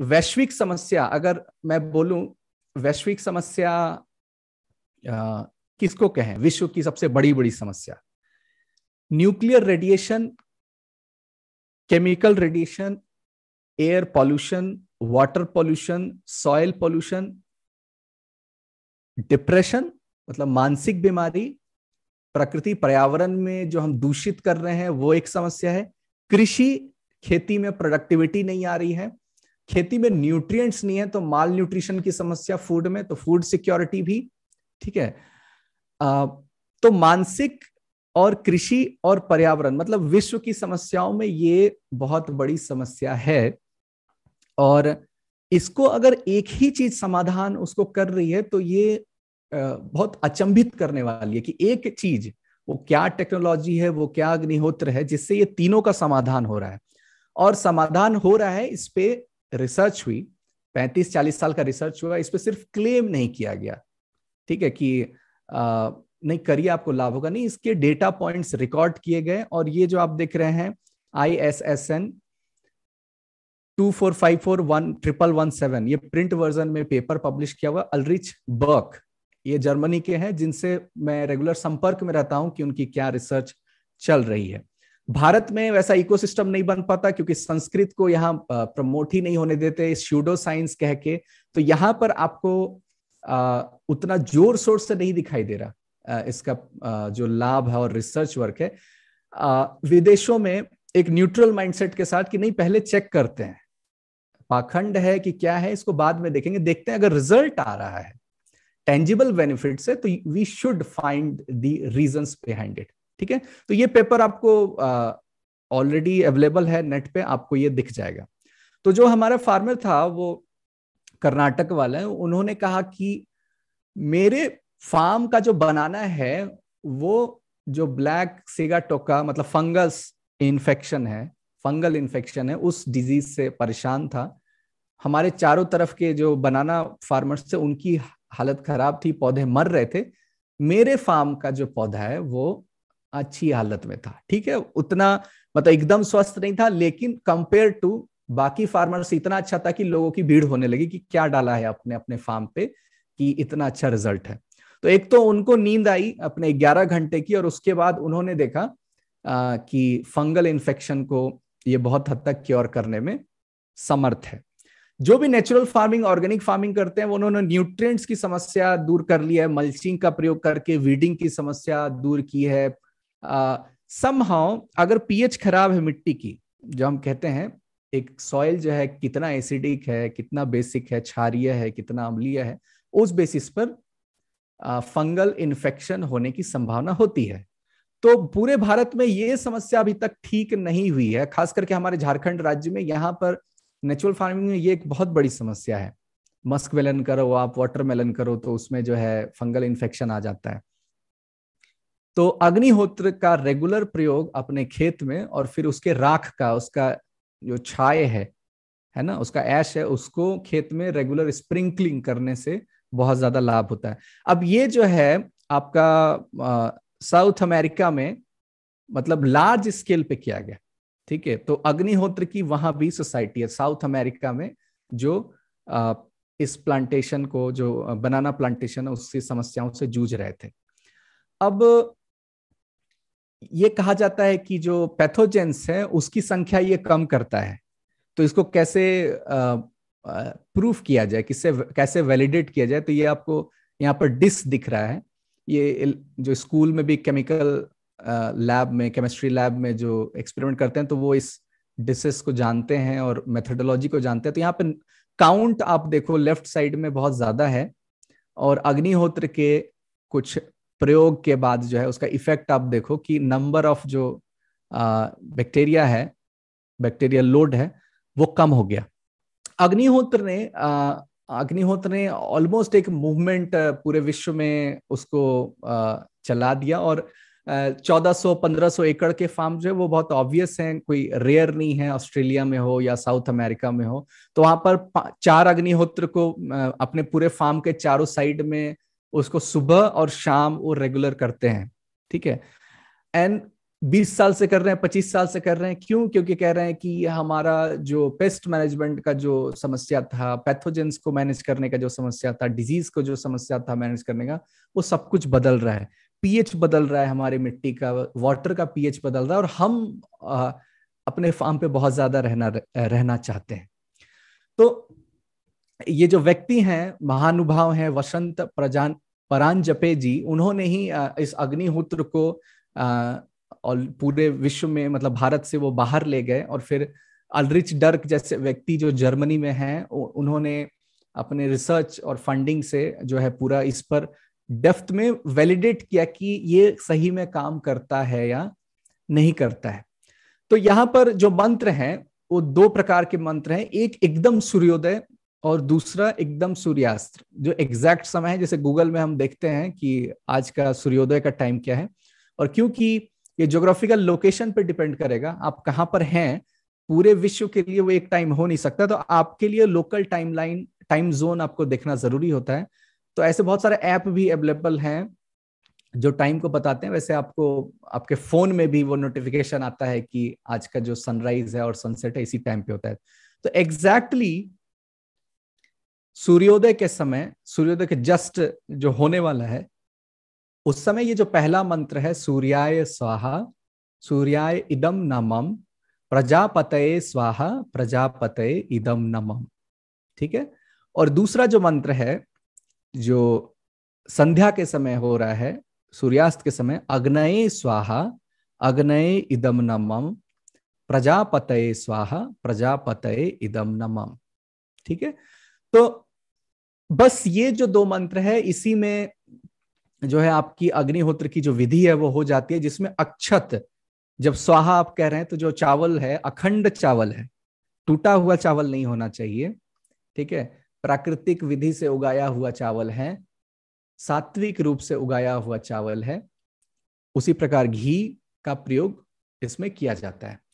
वैश्विक समस्या अगर मैं बोलूं वैश्विक समस्या आ, किसको कहें विश्व की सबसे बड़ी बड़ी समस्या nuclear radiation chemical radiation air pollution water pollution soil pollution depression मतलब मानसिक बीमारी प्रकृति पर्यावरण में जो हम दूषित कर रहे हैं वो एक समस्या है कृषि खेती में प्रोडक्टिविटी नहीं आ रही है खेती में न्यूट्रिएंट्स नहीं है तो माल न्यूट्रिशन की समस्या फूड में तो फूड सिक्योरिटी भी ठीक है तो मानसिक और कृषि और पर्यावरण मतलब विश्व की समस्याओं में ये बहुत बड़ी समस्या है और इसको अगर एक ही चीज समाधान उसको कर रही है तो ये बहुत अचंभित करने वाली है कि एक चीज वो क्या टेक्नोलॉजी है वो क्या अग्निहोत्र है जिससे ये तीनों का समाधान हो रहा है और समाधान हो रहा है इस पे रिसर्च हुई 35-40 साल का रिसर्च हुआ इस पर सिर्फ क्लेम नहीं किया गया ठीक है कि आ, नहीं करिए आपको लाभ होगा नहीं इसके डेटा पॉइंट्स रिकॉर्ड किए गए और ये जो आप देख रहे हैं I S S N two four five four one triple one seven ये प्रिंट वर्जन में पेपर पब्लिश किया हुआ अलरिच बर्क ये जर्मनी के हैं जिनसे मैं रेगुलर संपर्क में रहता हूं कि उनकी क्या रिसर्च चल रही है भारत में वैसा इकोसिस्टम नहीं बन पाता क्योंकि संस्कृत को यहाँ प्रमोट ही नहीं होने देते स्यूडो साइंस कह के तो यहाँ पर आपको उतना जोर शोर से नहीं दिखाई दे रहा इसका जो लाभ है और रिसर्च वर्क है विदेशों में एक न्यूट्रल माइंडसेट के साथ कि नहीं पहले चेक करते हैं पाखंड है कि क्या है इसको बाद में देखेंगे देखते हैं अगर रिजल्ट आ रहा है टेंजिबल बेनिफिट से तो we should find the reason behind it ठीक है तो ये पेपर आपको ऑलरेडी अवेलेबल है नेट पे आपको ये दिख जाएगा तो जो हमारा फार्मर था वो कर्नाटक वाला है उन्होंने कहा कि मेरे फार्म का जो बनाना है वो जो ब्लैक सेगा टोका मतलब फंगस इन्फेक्शन है फंगल इन्फेक्शन है उस डिजीज से परेशान था हमारे चारों तरफ के जो बनाना फार्मर्स थे उनकी हालत खराब थी पौधे मर रहे थे मेरे फार्म का जो पौधा है वो अच्छी हालत में था ठीक है उतना मतलब एकदम स्वस्थ नहीं था लेकिन कंपेयर टू बाकी फार्मर्स इतना अच्छा था कि लोगों की भीड़ होने लगी कि क्या डाला है अपने अपने फार्म पे कि इतना अच्छा रिजल्ट है तो एक तो उनको नींद आई अपने 11 घंटे की और उसके बाद उन्होंने देखा आ, कि फंगल इन्फेक्शन को ये बहुत हद तक क्योर करने में समर्थ है जो भी नेचुरल फार्मिंग ऑर्गेनिक फार्मिंग करते हैं उन्होंने न्यूट्रिएंट्स की समस्या दूर कर ली है मल्चिंग का प्रयोग करके वीडिंग की समस्या दूर की है समहाउ अगर पीएच खराब है मिट्टी की जो हम कहते हैं एक सॉइल जो है कितना एसिडिक है कितना बेसिक है क्षारिय है कितना अम्लीय है उस बेसिस पर फंगल इन्फेक्शन होने की संभावना होती है तो पूरे भारत में ये समस्या अभी तक ठीक नहीं हुई है खास करके हमारे झारखंड राज्य में यहाँ पर नेचुरल फार्मिंग में ये एक बहुत बड़ी समस्या है मस्क मेलन करो आप वाटरमेलन करो तो उसमें जो है फंगल इन्फेक्शन आ जाता है तो अग्निहोत्र का रेगुलर प्रयोग अपने खेत में और फिर उसके राख का उसका जो छाये है है ना उसका ऐश है उसको खेत में रेगुलर स्प्रिंकलिंग करने से बहुत ज्यादा लाभ होता है अब ये जो है आपका साउथ अमेरिका में मतलब लार्ज स्केल पे किया गया ठीक है तो अग्निहोत्र की वहां भी सोसाइटी है साउथ अमेरिका में जो आ, इस प्लांटेशन को जो बनाना प्लांटेशन है उसकी समस्याओं से जूझ रहे थे अब ये कहा जाता है कि जो पैथोजेंस है उसकी संख्या ये कम करता है तो इसको कैसे प्रूफ किया जाए किससे कैसे वैलिडेट किया जाए तो ये आपको यहाँ पर डिस दिख रहा है ये जो स्कूल में भी केमिकल लैब में केमिस्ट्री लैब में जो एक्सपेरिमेंट करते हैं तो वो इस डिसेस को जानते हैं और मेथडोलॉजी को जानते हैं तो यहाँ पर काउंट आप देखो लेफ्ट साइड में बहुत ज्यादा है और अग्निहोत्र के कुछ प्रयोग के बाद जो है उसका इफेक्ट आप देखो कि नंबर ऑफ जो बैक्टीरिया है बैक्टीरियल लोड है वो कम हो गया अग्निहोत्र ने अग्निहोत्र ने ऑलमोस्ट एक मूवमेंट पूरे विश्व में उसको चला दिया और 1400-1500 एकड़ के फार्म जो है वो बहुत ऑब्वियस हैं कोई रेयर नहीं है ऑस्ट्रेलिया में हो या साउथ अमेरिका में हो तो वहां पर चार अग्निहोत्र को अपने पूरे फार्म के चारों साइड में उसको सुबह और शाम वो रेगुलर करते हैं ठीक है एंड बीस साल से कर रहे हैं पच्चीस साल से कर रहे हैं क्यों क्योंकि कह रहे हैं कि हमारा जो पेस्ट मैनेजमेंट का जो समस्या था पैथोजेंस को मैनेज करने का जो समस्या था डिजीज को जो समस्या था मैनेज करने का वो सब कुछ बदल रहा है पीएच बदल रहा है हमारी मिट्टी का वाटर का पीएच बदल रहा है और हम आ, अपने फार्म पे बहुत ज्यादा रहना रहना चाहते हैं तो ये जो व्यक्ति हैं महानुभाव हैं वसंत प्रजान परान जपे जी उन्होंने ही इस अग्निहोत्र को और पूरे विश्व में मतलब भारत से वो बाहर ले गए और फिर अलरिच डर्क जैसे व्यक्ति जो जर्मनी में हैं उन्होंने अपने रिसर्च और फंडिंग से जो है पूरा इस पर डेफ्थ में वैलिडेट किया कि ये सही में काम करता है या नहीं करता है तो यहाँ पर जो मंत्र हैं वो दो प्रकार के मंत्र हैं एक एकदम सूर्योदय और दूसरा एकदम सूर्यास्त जो एग्जैक्ट समय है जैसे गूगल में हम देखते हैं कि आज का सूर्योदय का टाइम क्या है और क्योंकि ये ज्योग्राफिकल लोकेशन पर डिपेंड करेगा आप कहाँ पर हैं पूरे विश्व के लिए वो एक टाइम हो नहीं सकता तो आपके लिए लोकल टाइमलाइन टाइम जोन आपको देखना जरूरी होता है तो ऐसे बहुत सारे ऐप भी अवेलेबल हैं जो टाइम को बताते हैं वैसे आपको आपके फोन में भी वो नोटिफिकेशन आता है कि आज का जो सनराइज है और सनसेट है इसी टाइम पे होता है तो एग्जैक्टली exactly सूर्योदय के समय सूर्योदय के जस्ट जो होने वाला है उस समय ये जो पहला मंत्र है सूर्याय स्वाहा सूर्याय इदम नमम प्रजापतये स्वाहा प्रजापतये इदम नमम ठीक है और दूसरा जो मंत्र है जो संध्या के समय हो रहा है सूर्यास्त के समय अग्नये स्वाहा अग्नये इदम नमम प्रजापतये स्वाहा प्रजापतये इदम नमम ठीक है तो बस ये जो दो मंत्र है इसी में जो है आपकी अग्निहोत्र की जो विधि है वो हो जाती है जिसमें अक्षत जब स्वाहा आप कह रहे हैं तो जो चावल है अखंड चावल है टूटा हुआ चावल नहीं होना चाहिए ठीक है प्राकृतिक विधि से उगाया हुआ चावल है सात्विक रूप से उगाया हुआ चावल है उसी प्रकार घी का प्रयोग इसमें किया जाता है